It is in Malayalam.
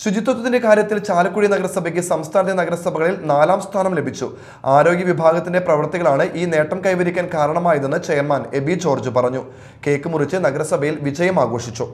ശുചിത്വത്തിന്റെ കാര്യത്തിൽ ചാലക്കുടി നഗരസഭയ്ക്ക് സംസ്ഥാനത്തെ നഗരസഭകളിൽ നാലാം സ്ഥാനം ലഭിച്ചു ആരോഗ്യ വിഭാഗത്തിന്റെ പ്രവൃത്തികളാണ് ഈ നേട്ടം കൈവരിക്കാൻ കാരണമായതെന്ന് ചെയർമാൻ എബി ജോർജ് പറഞ്ഞു കേക്ക് മുറിച്ച് നഗരസഭയിൽ വിജയം ആഘോഷിച്ചു